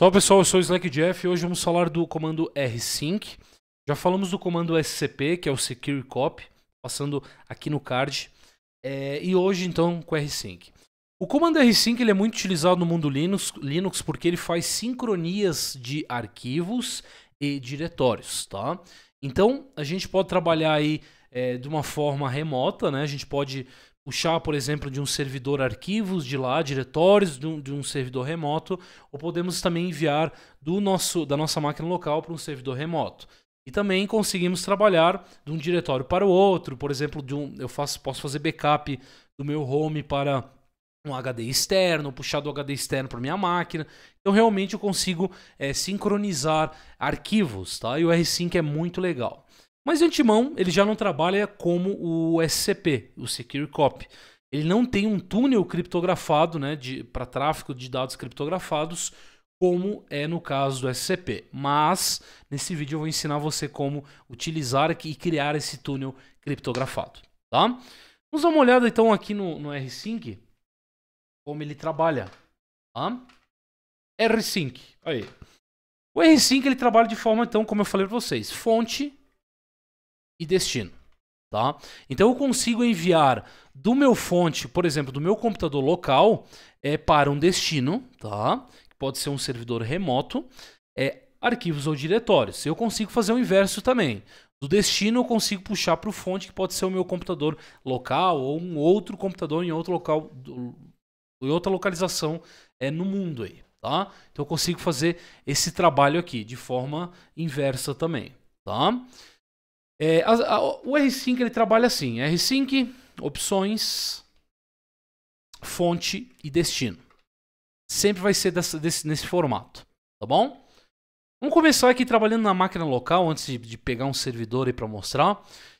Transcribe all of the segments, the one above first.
Salve pessoal, eu sou o Slack Jeff e hoje vamos falar do comando rsync. Já falamos do comando scp, que é o secure copy, passando aqui no card. É, e hoje então com rsync. O comando rsync ele é muito utilizado no mundo Linux, Linux porque ele faz sincronias de arquivos e diretórios, tá? Então a gente pode trabalhar aí é, de uma forma remota, né? A gente pode puxar, por exemplo, de um servidor arquivos de lá, diretórios de um, de um servidor remoto, ou podemos também enviar do nosso, da nossa máquina local para um servidor remoto. E também conseguimos trabalhar de um diretório para o outro, por exemplo, de um, eu faço, posso fazer backup do meu home para um HD externo, puxar do HD externo para minha máquina. Então realmente eu consigo é, sincronizar arquivos, tá? E o RSync é muito legal. Mas de antemão, ele já não trabalha como o SCP, o Secure Copy. Ele não tem um túnel criptografado né, para tráfego de dados criptografados, como é no caso do SCP. Mas nesse vídeo eu vou ensinar você como utilizar e criar esse túnel criptografado. Tá? Vamos dar uma olhada então aqui no, no R-Sync, como ele trabalha. Tá? R-Sync, aí. O R-Sync ele trabalha de forma, então, como eu falei para vocês, fonte e destino. Tá? Então eu consigo enviar do meu fonte, por exemplo, do meu computador local, é, para um destino, tá? que pode ser um servidor remoto, é, arquivos ou diretórios. Eu consigo fazer o inverso também. Do destino eu consigo puxar para o fonte, que pode ser o meu computador local ou um outro computador em outro local, em outra localização é, no mundo aí. Tá? Então eu consigo fazer esse trabalho aqui de forma inversa também, tá? É, a, a, o r ele trabalha assim: r opções, fonte e destino. Sempre vai ser dessa, desse, nesse formato, tá bom? Vamos começar aqui trabalhando na máquina local antes de, de pegar um servidor aí para mostrar.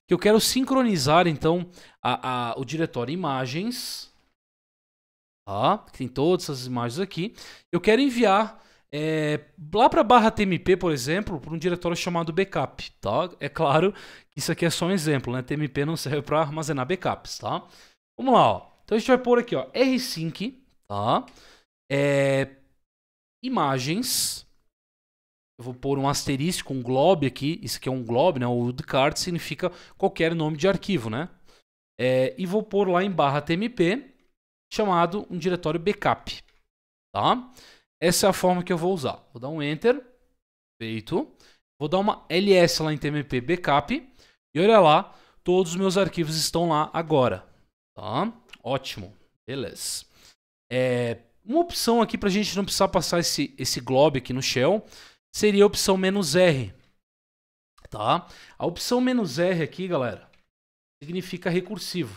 Que eu quero sincronizar então a, o diretório imagens, tá? Que tem todas essas imagens aqui. Eu quero enviar é, lá para barra TMP, por exemplo, para um diretório chamado backup, tá? É claro que isso aqui é só um exemplo, né? TMP não serve para armazenar backups, tá? Vamos lá, ó. Então a gente vai pôr aqui, ó, rsync, tá? É, imagens. Eu vou pôr um asterisco, um glob aqui. Isso aqui é um glob, né? O wildcard significa qualquer nome de arquivo, né? É, e vou pôr lá em barra TMP, chamado um diretório backup, Tá? Essa é a forma que eu vou usar. Vou dar um Enter. Feito. Vou dar uma ls lá em tmp backup. E olha lá, todos os meus arquivos estão lá agora. Tá? Ótimo. Beleza. É, uma opção aqui para a gente não precisar passar esse, esse glob aqui no shell seria a opção "-r". Tá? A opção "-r" aqui, galera, significa recursivo.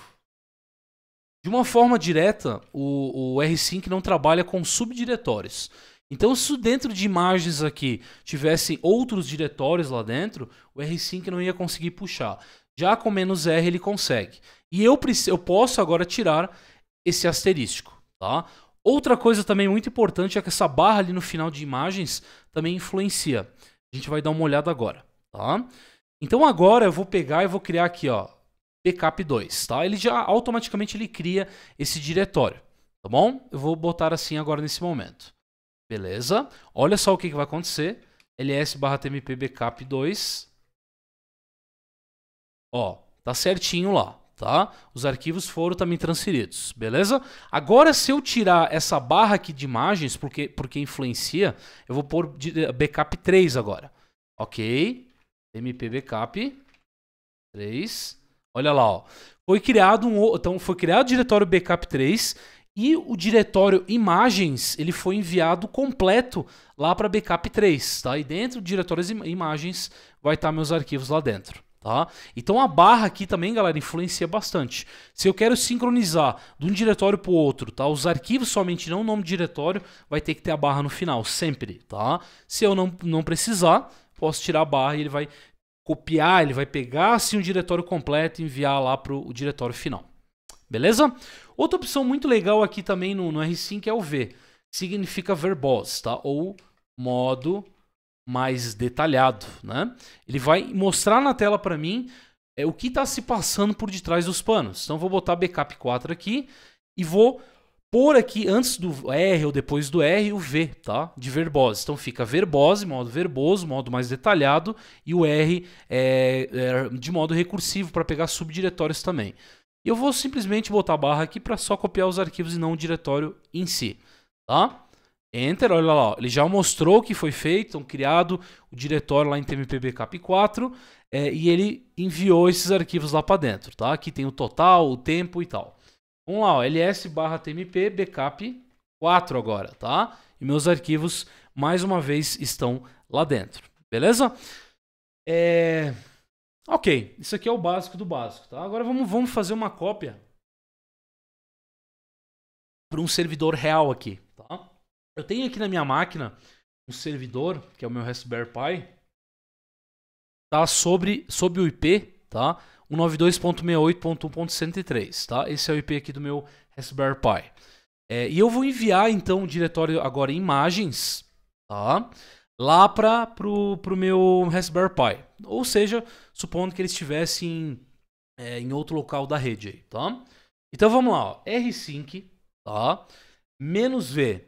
De uma forma direta, o, o R-Sync não trabalha com subdiretórios. Então, se dentro de imagens aqui tivessem outros diretórios lá dentro, o R-Sync não ia conseguir puxar. Já com menos "-r", ele consegue. E eu, eu posso agora tirar esse asterístico, tá? Outra coisa também muito importante é que essa barra ali no final de imagens também influencia. A gente vai dar uma olhada agora, tá? Então agora eu vou pegar e vou criar aqui, ó, backup2, tá? Ele já automaticamente ele cria esse diretório, tá bom? Eu vou botar assim agora nesse momento. Beleza? Olha só o que, que vai acontecer. ls barra tmp backup2. Ó, tá certinho lá, tá? Os arquivos foram também transferidos, beleza? Agora se eu tirar essa barra aqui de imagens, porque, porque influencia, eu vou pôr eh, backup 3 agora. Ok, mp backup 3. Olha lá, ó. Foi criado um, então foi criado o diretório backup 3 e o diretório imagens, ele foi enviado completo lá para backup 3, tá? E dentro do diretório imagens vai estar tá meus arquivos lá dentro. Tá? Então a barra aqui também, galera, influencia bastante. Se eu quero sincronizar de um diretório para o outro, tá? os arquivos somente, não o nome do diretório, vai ter que ter a barra no final, sempre. Tá? Se eu não, não precisar, posso tirar a barra e ele vai copiar, ele vai pegar assim o diretório completo e enviar lá para o diretório final. Beleza? Outra opção muito legal aqui também no, no R5 é o V. Significa verbose, tá? Ou modo mais detalhado, né? Ele vai mostrar na tela para mim é, o que está se passando por detrás dos panos. Então vou botar backup 4 aqui e vou por aqui antes do R ou depois do R o V, tá? De verbose. Então fica verbose, modo verboso, modo mais detalhado, e o R é, é de modo recursivo para pegar subdiretórios também. E eu vou simplesmente botar a barra aqui para só copiar os arquivos e não o diretório em si, tá? Enter, olha lá, ele já mostrou o que foi feito, então criado o diretório lá em tmpbcap4 é, e ele enviou esses arquivos lá para dentro, tá? Aqui tem o total, o tempo e tal. Vamos lá, ó, ls barra tmp backup 4 agora, tá? E meus arquivos, mais uma vez, estão lá dentro, beleza? É... Ok, isso aqui é o básico do básico, tá? Agora vamos, vamos fazer uma cópia para um servidor real aqui, tá? Eu tenho aqui na minha máquina um servidor, que é o meu Raspberry Pi, tá? Sobre, sobre o IP, tá? 192.68.1.103, tá? Esse é o IP aqui do meu Raspberry Pi. É, e eu vou enviar então o diretório agora em imagens, tá? Lá para pro, pro meu Raspberry Pi. Ou seja, supondo que ele estivesse em, é, em outro local da rede aí, tá? Então vamos lá, ó. rsync, tá? Menos V,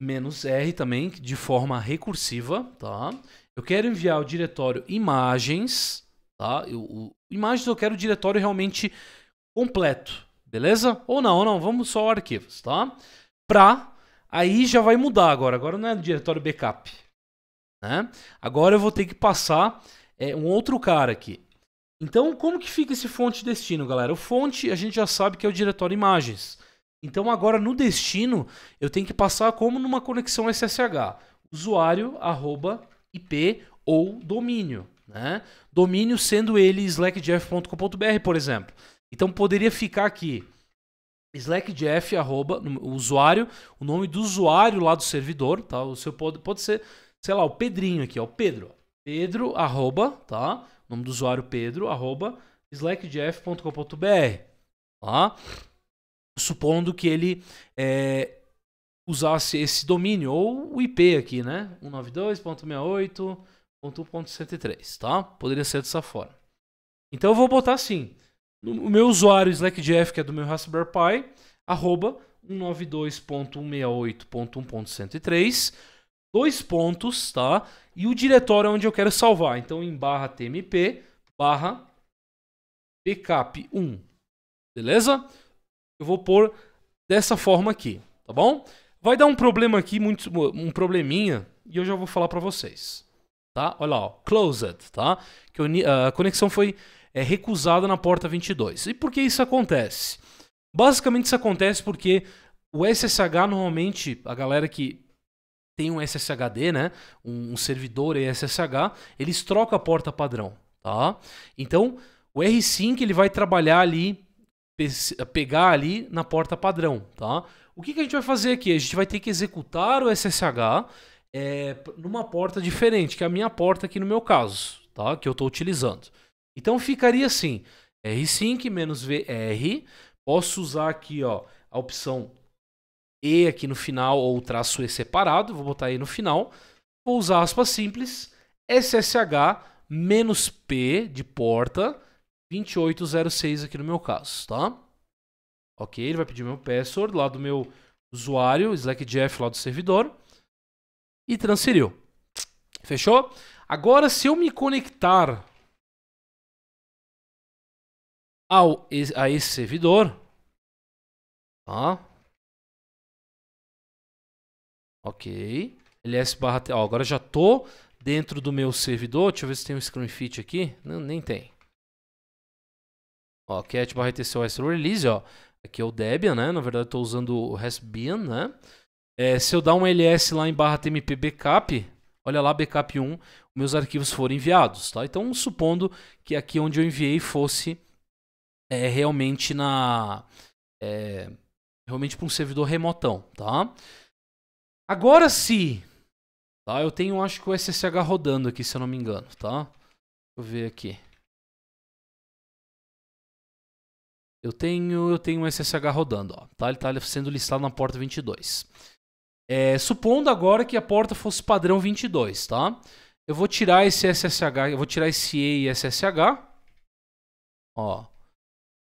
menos R também, de forma recursiva, tá? Eu quero enviar o diretório imagens, Tá? Eu, o, imagens eu quero o diretório realmente completo, beleza? Ou não, ou não, vamos só arquivos, tá? Pra, aí já vai mudar agora, agora não é diretório backup, né? Agora eu vou ter que passar é, um outro cara aqui. Então, como que fica esse fonte destino, galera? O fonte a gente já sabe que é o diretório imagens. Então, agora no destino, eu tenho que passar como numa conexão SSH. Usuário, arroba, IP ou domínio. Né? Domínio sendo ele slackjeff.com.br, por exemplo. Então poderia ficar aqui slackjeff, arroba, o usuário, o nome do usuário lá do servidor, tá? O seu pode, pode ser, sei lá, o Pedrinho aqui, ó, o Pedro. Pedro, arroba, tá? O nome do usuário Pedro, arroba, slackjeff.com.br, tá? Supondo que ele é, usasse esse domínio, ou o IP aqui, né? 192.68 1.103, tá? Poderia ser dessa forma. Então eu vou botar assim, o meu usuário SlackJF, que é do meu Raspberry Pi, arroba 192.168.1.103, dois pontos, tá? E o diretório é onde eu quero salvar. Então em barra tmp, barra backup1, beleza? Eu vou pôr dessa forma aqui, tá bom? Vai dar um problema aqui, muito, um probleminha, e eu já vou falar para vocês tá? Olha lá, ó, closed, tá? Que ah, a conexão foi é, recusada na porta 22. E por que isso acontece? Basicamente isso acontece porque o SSH normalmente, a galera que tem um SSHD, né, um, um servidor SSH, eles trocam a porta padrão, tá? Então, o R5 ele vai trabalhar ali pegar ali na porta padrão, tá? O que, que a gente vai fazer aqui? A gente vai ter que executar o SSH é, numa porta diferente, que é a minha porta aqui no meu caso, tá? Que eu estou utilizando. Então ficaria assim, R5 menos VR, posso usar aqui ó, a opção E aqui no final, ou traço E separado, vou botar E no final, vou usar aspas simples, SSH menos P de porta, 2806 aqui no meu caso, tá? Ok, ele vai pedir meu password lá do meu usuário, slack Jeff lá do servidor e transferiu. Fechou? Agora, se eu me conectar ao, a esse servidor, tá? Ok. LS barra... Ó, agora já tô dentro do meu servidor. Deixa eu ver se tem um Scrum Fit aqui. Não, nem tem. Ó, cat barra release, ó. Aqui é o Debian, né? Na verdade, estou usando o Raspbian, né? É, se eu dar um ls lá em barra tmp backup, olha lá backup 1, meus arquivos foram enviados, tá? Então, supondo que aqui onde eu enviei fosse é, realmente na é, realmente para um servidor remotão, tá? Agora se tá? Eu tenho acho que o SSH rodando aqui, se eu não me engano, tá? Deixa eu ver aqui. Eu tenho, eu tenho o SSH rodando, ó, tá? Ele está sendo listado na porta 22. É, supondo agora que a porta fosse padrão 22, tá? Eu vou tirar esse SSH, eu vou tirar esse E e SSH. Ó.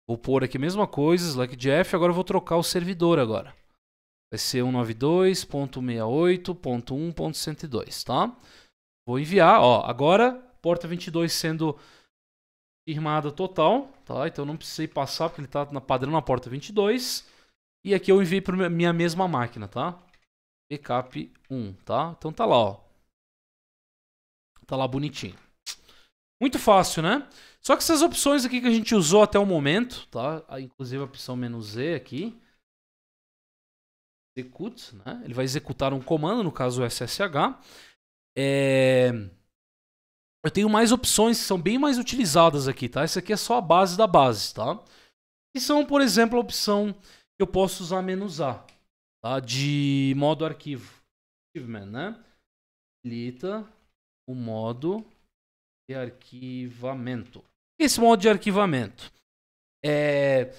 Vou pôr aqui a mesma coisa, jeff, agora eu vou trocar o servidor agora. Vai ser 192.68.1.102, tá? Vou enviar, ó, agora porta 22 sendo firmada total, tá? Então não precisei passar porque ele tá na padrão na porta 22. E aqui eu enviei para minha mesma máquina, tá? backup 1, tá? Então tá lá, ó. Tá lá bonitinho. Muito fácil, né? Só que essas opções aqui que a gente usou até o momento, tá? Ah, inclusive a opção "-z", aqui. Execute, né? Ele vai executar um comando, no caso o SSH. É... Eu tenho mais opções que são bem mais utilizadas aqui, tá? Isso aqui é só a base da base, tá? Que são, por exemplo, a opção que eu posso usar "-a", tá? de modo arquivo. Achievement, né? Habilita o modo de arquivamento. É esse modo de arquivamento é,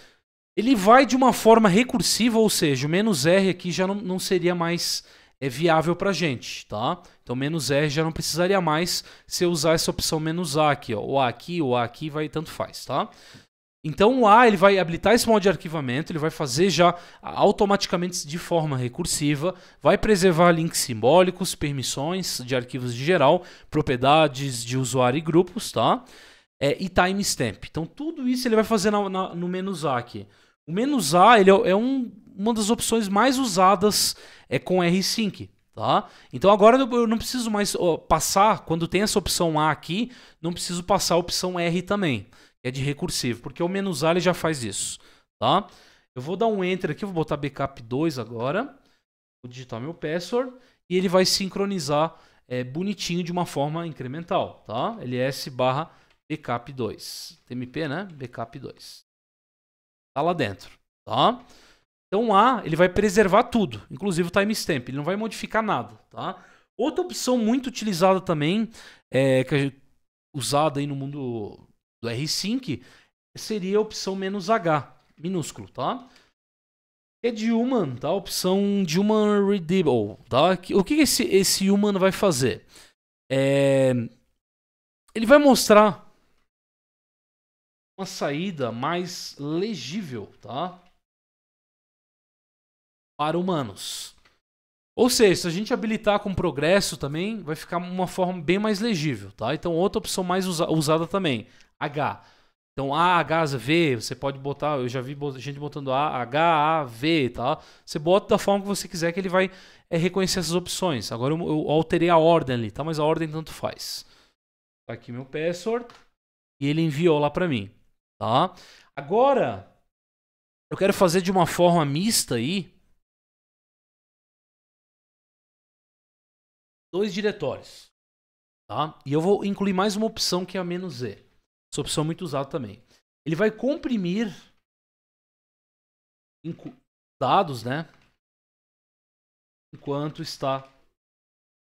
ele vai de uma forma recursiva, ou seja, o menos "-r", aqui já não, não seria mais é, viável para gente, tá? Então menos "-r", já não precisaria mais se eu usar essa opção menos "-a", aqui, ó. o "a" aqui, o "a" aqui, vai tanto faz, tá? Então o A ele vai habilitar esse modo de arquivamento, ele vai fazer já automaticamente de forma recursiva, vai preservar links simbólicos, permissões de arquivos de geral, propriedades de usuário e grupos, tá? É, e timestamp. Então tudo isso ele vai fazer na, na, no menos A aqui. O menos A ele é, é um, uma das opções mais usadas é, com R-Sync. Tá? Então agora eu não preciso mais ó, passar, quando tem essa opção A aqui, não preciso passar a opção R também é de recursivo, porque o menos A ele já faz isso, tá? Eu vou dar um enter aqui, vou botar backup 2 agora, vou digitar meu password e ele vai sincronizar é, bonitinho de uma forma incremental, tá? ls barra backup 2, tmp, né? Backup 2. Tá lá dentro, tá? Então A, ele vai preservar tudo, inclusive o timestamp, ele não vai modificar nada, tá? Outra opção muito utilizada também, é, que é usada aí no mundo do R5 seria a opção menos H, minúsculo, tá? É de human, tá? Opção de human readable, tá? O que esse, esse human vai fazer? É... Ele vai mostrar uma saída mais legível, tá? Para humanos. Ou seja, se a gente habilitar com progresso também, vai ficar uma forma bem mais legível, tá? Então, outra opção mais usa usada também, H. Então, A, H, V, você pode botar, eu já vi gente botando A, H, A, V, tá? Você bota da forma que você quiser que ele vai é, reconhecer essas opções. Agora eu, eu, alterei a ordem ali, tá? Mas a ordem tanto faz. Tá aqui meu password e ele enviou lá para mim, tá? Agora, eu quero fazer de uma forma mista aí, dois diretórios. Tá? E eu vou incluir mais uma opção que é a menos "-z". Essa opção é muito usada também. Ele vai comprimir dados, né? Enquanto está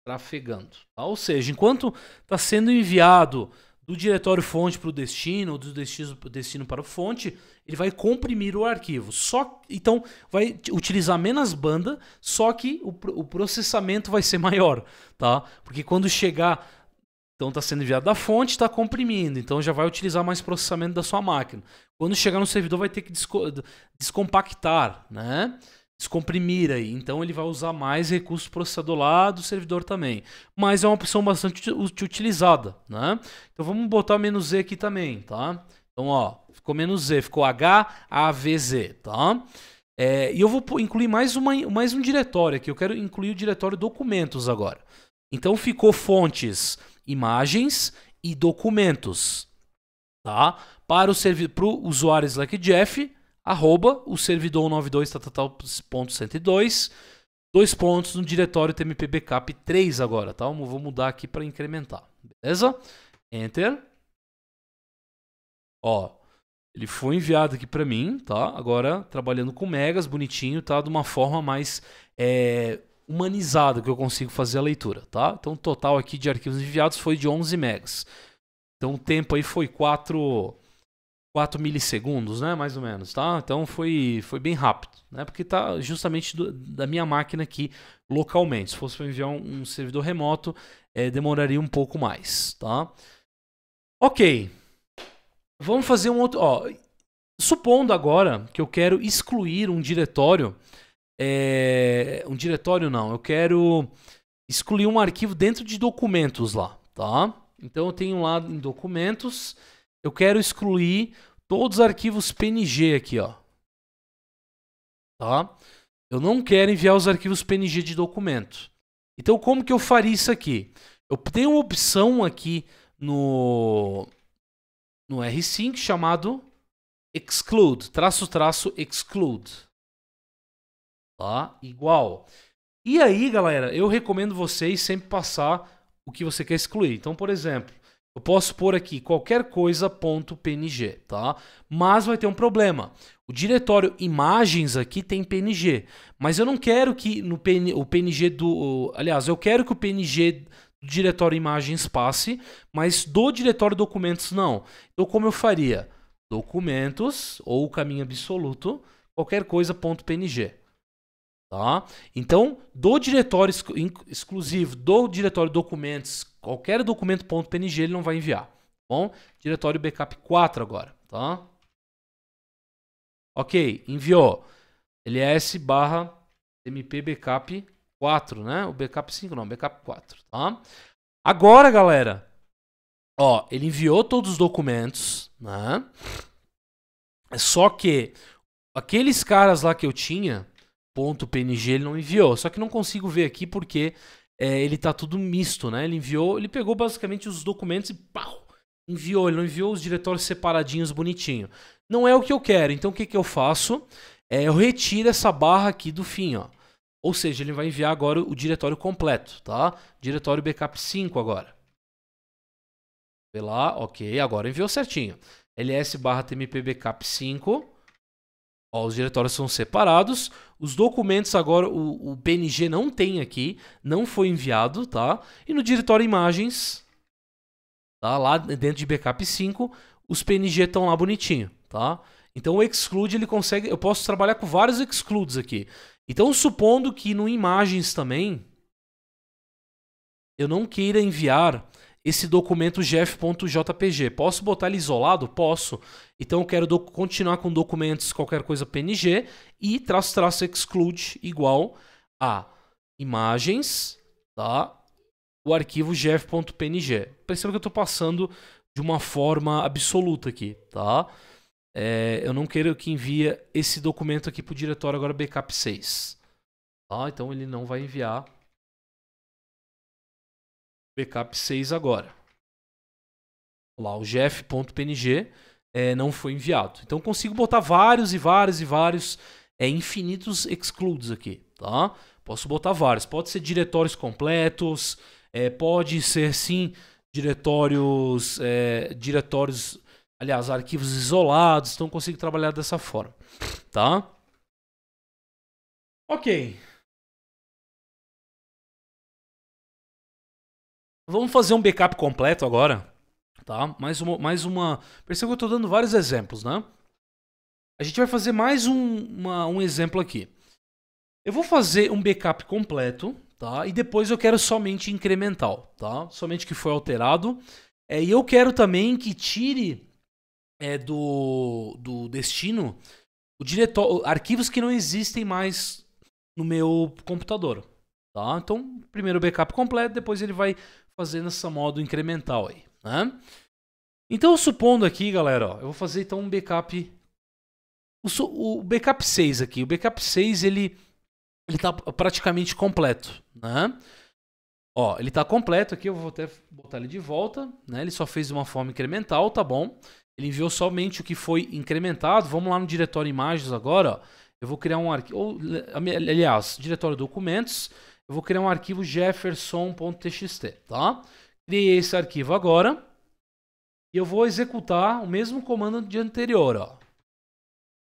trafegando. Tá? Ou seja, enquanto está sendo enviado do diretório fonte para o destino, ou do destino, destino para o fonte, ele vai comprimir o arquivo. Só Então, vai utilizar menos banda, só que o, o processamento vai ser maior, tá? Porque quando chegar então está sendo enviado da fonte, está comprimindo, então já vai utilizar mais processamento da sua máquina. Quando chegar no servidor vai ter que descompactar, né? descomprimir aí. Então ele vai usar mais recursos processador lá do servidor também. Mas é uma opção bastante utilizada, né? Então vamos botar menos "-z" aqui também, tá? Então, ó, ficou menos "-z", ficou "h-a-v-z", tá? É, e eu vou incluir mais, uma, mais um diretório aqui. Eu quero incluir o diretório documentos agora. Então ficou fontes, imagens e documentos, tá? Para o, servi para o usuário Slack Jeff, arroba o servidor 92.102, dois pontos no diretório Backup 3 agora, tá? Eu vou mudar aqui para incrementar, beleza? Enter. Ó, ele foi enviado aqui para mim, tá? Agora trabalhando com megas, bonitinho, tá? De uma forma mais é, humanizada que eu consigo fazer a leitura, tá? Então o total aqui de arquivos enviados foi de 11 megas. Então o tempo aí foi 4 4 milissegundos, né? Mais ou menos, tá? Então foi, foi bem rápido, né? Porque tá justamente do, da minha máquina aqui localmente. Se fosse para enviar um, um, servidor remoto, é, demoraria um pouco mais, tá? Ok. Vamos fazer um outro. Ó, supondo agora que eu quero excluir um diretório. É, um diretório não, eu quero excluir um arquivo dentro de documentos lá, tá? Então eu tenho lá em documentos eu quero excluir todos os arquivos PNG aqui, ó. Tá? Eu não quero enviar os arquivos PNG de documento. Então, como que eu faria isso aqui? Eu tenho uma opção aqui no, no R5 chamado exclude, traço, traço, exclude. Tá? Igual. E aí, galera, eu recomendo vocês sempre passar o que você quer excluir. Então, por exemplo, eu posso pôr aqui qualquer coisa.png, tá? Mas vai ter um problema. O diretório imagens aqui tem PNG, mas eu não quero que no PN, o PNG do, aliás, eu quero que o PNG do diretório imagens passe, mas do diretório documentos não. Então como eu faria? Documentos ou caminho absoluto, qualquer coisa.png. Tá? Então, do diretório exclusivo, do diretório documentos, qualquer documento.png ele não vai enviar. Tá bom, diretório backup 4 agora, tá? Ok, enviou. ls barra mp backup 4, né? O backup 5 não, backup 4, tá? Agora, galera, ó, ele enviou todos os documentos, né? É só que aqueles caras lá que eu tinha, .png ele não enviou. Só que não consigo ver aqui porque é, ele tá tudo misto, né? Ele enviou, ele pegou basicamente os documentos e pau, enviou. Ele não enviou os diretórios separadinhos bonitinho. Não é o que eu quero. Então o que, que eu faço? É, eu retiro essa barra aqui do fim, ó. Ou seja, ele vai enviar agora o diretório completo, tá? Diretório backup 5 agora. Vê lá, ok, agora enviou certinho. ls barra backup 5 Ó, os diretórios são separados. Os documentos agora, o, o, PNG não tem aqui, não foi enviado, tá? E no diretório imagens, tá? Lá dentro de backup 5, os PNG estão lá bonitinho, tá? Então o exclude ele consegue, eu posso trabalhar com vários excludes aqui. Então supondo que no imagens também eu não queira enviar esse documento gf.jpg. Posso botar ele isolado? Posso. Então eu quero continuar com documentos qualquer coisa PNG e traço traço exclude igual a imagens, tá? O arquivo gf.png. Perceba que eu estou passando de uma forma absoluta aqui, tá? É, eu não quero que envie esse documento aqui para o diretório agora backup 6. Tá? Então ele não vai enviar backup 6 agora. Lá, o gef.png é, não foi enviado. Então consigo botar vários e vários e vários é, infinitos excludes aqui, tá? Posso botar vários. Pode ser diretórios completos, é, pode ser sim diretórios, é, diretórios, aliás, arquivos isolados. Então consigo trabalhar dessa forma, tá? Ok. Vamos fazer um backup completo agora, tá? Mais uma, mais uma. Perceba que eu estou dando vários exemplos, né? A gente vai fazer mais um, uma, um exemplo aqui. Eu vou fazer um backup completo, tá? E depois eu quero somente incremental, tá? Somente que foi alterado. É, e eu quero também que tire é, do, do destino o diretor, arquivos que não existem mais no meu computador, tá? Então, primeiro o backup completo, depois ele vai fazer nessa modo incremental aí, né? Então, supondo aqui, galera, ó, eu vou fazer então um backup. O, o backup 6 aqui. O backup 6 ele está praticamente completo. Né? Ó, ele está completo aqui. Eu vou até botar ele de volta. Né? Ele só fez de uma forma incremental, tá bom. Ele enviou somente o que foi incrementado. Vamos lá no diretório imagens agora. Ó. Eu vou criar um arquivo. Aliás, diretório documentos eu vou criar um arquivo jefferson.txt, tá? Criei esse arquivo agora. E eu vou executar o mesmo comando de anterior, ó.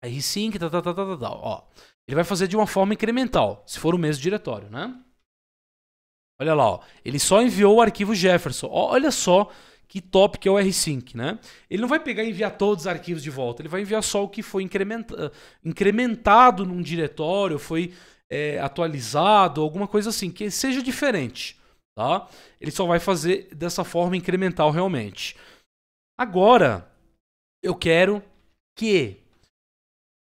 rsync, tá, tá, tá, tá, tá, tá. ó. Ele vai fazer de uma forma incremental, se for o mesmo diretório, né? Olha lá, ó. Ele só enviou o arquivo Jefferson. Ó, olha só que top que é o rsync, né? Ele não vai pegar e enviar todos os arquivos de volta, ele vai enviar só o que foi incrementa incrementado num diretório, foi é, atualizado, alguma coisa assim, que seja diferente. Tá? Ele só vai fazer dessa forma incremental realmente. Agora, eu quero que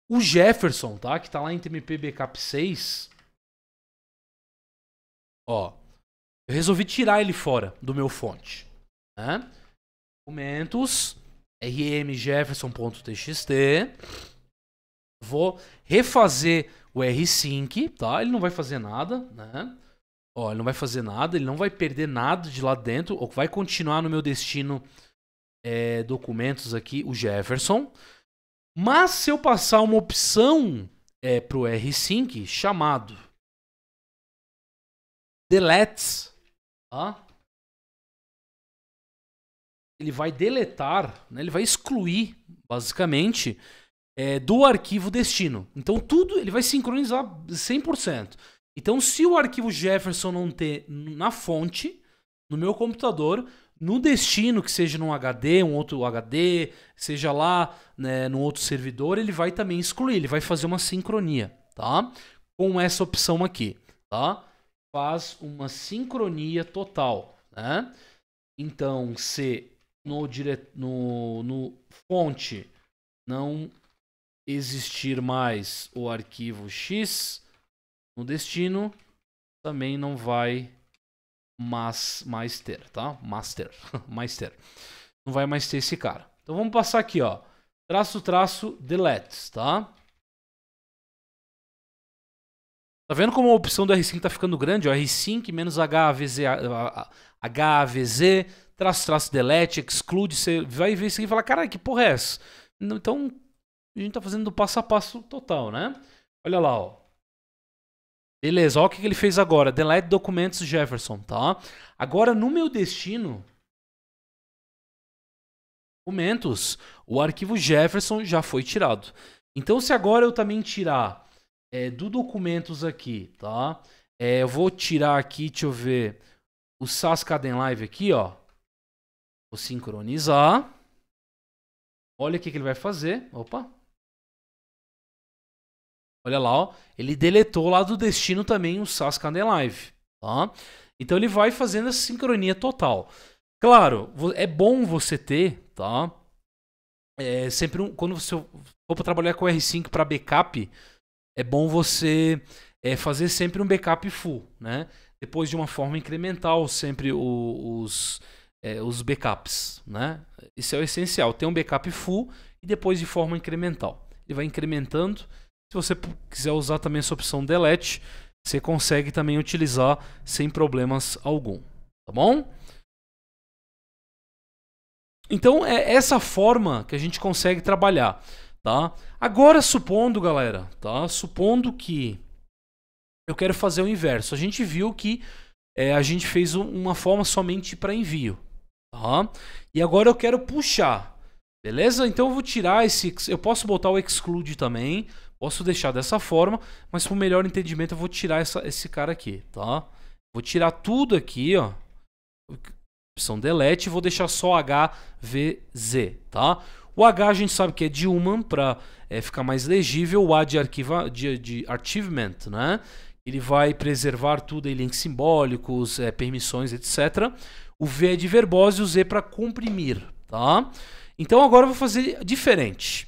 o Jefferson, tá? Que está lá em TMP Backup 6. Ó. Eu resolvi tirar ele fora do meu fonte. Né? Documentos. rmjefferson.txt. Vou refazer o R5, tá? Ele não vai fazer nada, né? Ó, ele não vai fazer nada, ele não vai perder nada de lá dentro. ou vai continuar no meu destino é, documentos aqui, o Jefferson. Mas se eu passar uma opção é, pro R5 chamado deletes, tá? Ele vai deletar, né? ele vai excluir, basicamente, é, do arquivo destino. Então tudo ele vai sincronizar 100%. Então se o arquivo Jefferson não ter na fonte, no meu computador, no destino, que seja num HD, um outro HD, seja lá né, num outro servidor, ele vai também excluir, ele vai fazer uma sincronia, tá? Com essa opção aqui, tá? Faz uma sincronia total, né? Então, se no, dire... no, no fonte não existir mais o arquivo X no destino, também não vai mas, mais ter, tá? Master, mais ter. Não vai mais ter esse cara. Então vamos passar aqui, ó. Traço, traço, delete, tá? Tá vendo como a opção do rsync tá ficando grande? o rsync menos HAVZ, HAVZ, traço, traço, delete, exclude. Você vai ver isso aqui e fala, caralho, que porra é essa? Então a gente está fazendo passo a passo total, né? Olha lá, ó. Beleza, olha o que ele fez agora. Delete documentos Jefferson, tá? Agora, no meu destino, documentos, o arquivo Jefferson já foi tirado. Então, se agora eu também tirar é, do documentos aqui, tá? É, eu vou tirar aqui, deixa eu ver, o SAS Caden Live aqui, ó. Vou sincronizar. Olha o que, que ele vai fazer. Opa, Olha lá, ó. Ele deletou lá do destino também o SAS Candle Live, tá? Então ele vai fazendo essa sincronia total. Claro, é bom você ter, tá? É sempre um, quando você for para trabalhar com R5 para backup, é bom você é, fazer sempre um backup full, né? Depois de uma forma incremental, sempre o, os, é, os backups, né? Isso é o essencial, ter um backup full e depois de forma incremental. Ele vai incrementando, se você quiser usar também essa opção delete, você consegue também utilizar sem problemas algum, tá bom? Então é essa forma que a gente consegue trabalhar, tá? Agora supondo, galera, tá? Supondo que eu quero fazer o inverso. A gente viu que é, a gente fez uma forma somente para envio, tá? E agora eu quero puxar, beleza? Então eu vou tirar esse, eu posso botar o exclude também, Posso deixar dessa forma, mas para o melhor entendimento eu vou tirar essa, esse cara aqui, tá? Vou tirar tudo aqui, ó. Opção delete vou deixar só HVZ, tá? O H a gente sabe que é de human para é, eh, ficar mais legível, o A de, arquiva, de, de achievement, né? Ele vai preservar tudo, links simbólicos, é, permissões, etc. O V é de verbose e o Z é para comprimir, tá? Então agora eu vou fazer diferente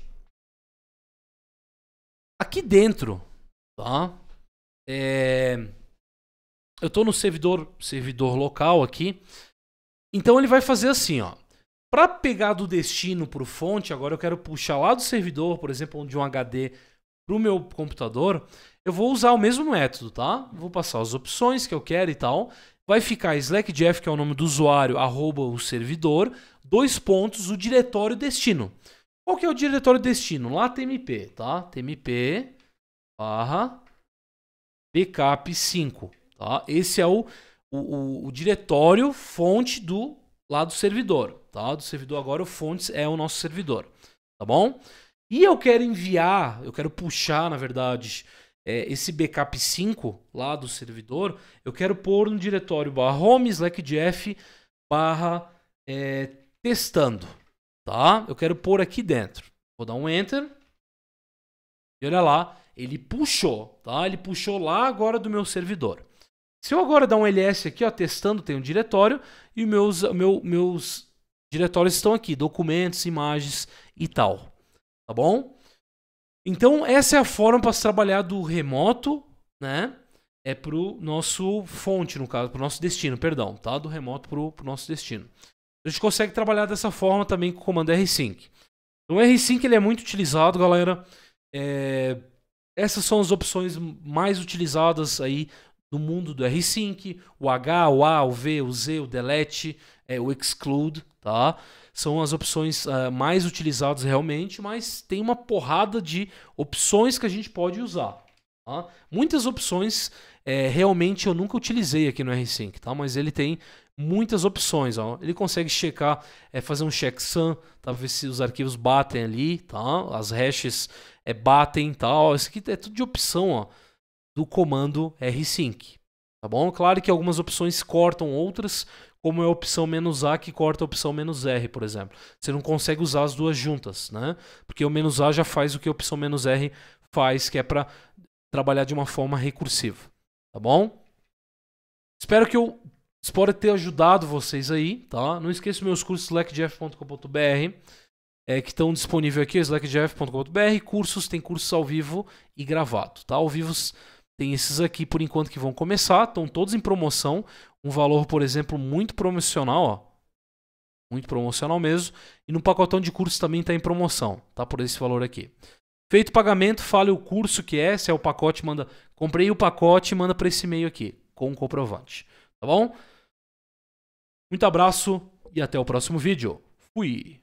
aqui dentro, tá? É... Eu estou no servidor, servidor local aqui. Então ele vai fazer assim, ó. Para pegar do destino para o fonte, agora eu quero puxar lá do servidor, por exemplo, de um HD para o meu computador, eu vou usar o mesmo método, tá? Vou passar as opções que eu quero e tal. Vai ficar slackjeff, que é o nome do usuário, arroba o servidor, dois pontos, o diretório destino. Qual que é o diretório destino? Lá TMP, tá? TMP barra backup 5, tá? Esse é o, o, o diretório fonte do lá do servidor, tá? Do servidor agora o fontes é o nosso servidor, tá bom? E eu quero enviar, eu quero puxar, na verdade, é, esse backup 5 lá do servidor, eu quero pôr no diretório barra home slackjf, barra é, testando, tá? Eu quero pôr aqui dentro. Vou dar um enter. E olha lá, ele puxou, tá? Ele puxou lá agora do meu servidor. Se eu agora dar um ls aqui, ó, testando, tem um diretório e meus, meu, meus diretórios estão aqui, documentos, imagens e tal, tá bom? Então essa é a forma para se trabalhar do remoto, né? É pro nosso fonte, no caso, pro nosso destino, perdão, tá? Do remoto pro, nosso destino. A gente consegue trabalhar dessa forma também com o comando rsync. Então, o rsync ele é muito utilizado, galera. É... Essas são as opções mais utilizadas aí no mundo do rsync. O H, o A, o V, o Z, o delete, é, o exclude, tá? São as opções uh, mais utilizadas realmente, mas tem uma porrada de opções que a gente pode usar. Tá? Muitas opções é, realmente eu nunca utilizei aqui no rsync, tá? Mas ele tem muitas opções. Ó. Ele consegue checar, é, fazer um checksum, tá? ver se os arquivos batem ali, tá? as hashes é, batem e tá? tal. Isso aqui é tudo de opção ó, do comando rsync. Tá bom? Claro que algumas opções cortam outras, como é a opção "-a", que corta a opção "-r", por exemplo. Você não consegue usar as duas juntas, né? Porque o "-a" já faz o que a opção "-r" faz, que é para trabalhar de uma forma recursiva. Tá bom? Espero que eu isso pode ter ajudado vocês aí, tá? Não esqueça meus cursos slackjeff.com.br, é, que estão disponíveis aqui, slackjeff.com.br. Cursos, tem cursos ao vivo e gravado, tá? Ao vivo tem esses aqui, por enquanto, que vão começar. Estão todos em promoção. Um valor, por exemplo, muito promocional, ó. Muito promocional mesmo. E no pacotão de cursos também está em promoção, tá? Por esse valor aqui. Feito o pagamento, fale o curso que é, se é o pacote, manda. Comprei o pacote, manda para esse e-mail aqui, com o comprovante. Tá bom? Muito abraço e até o próximo vídeo. Fui!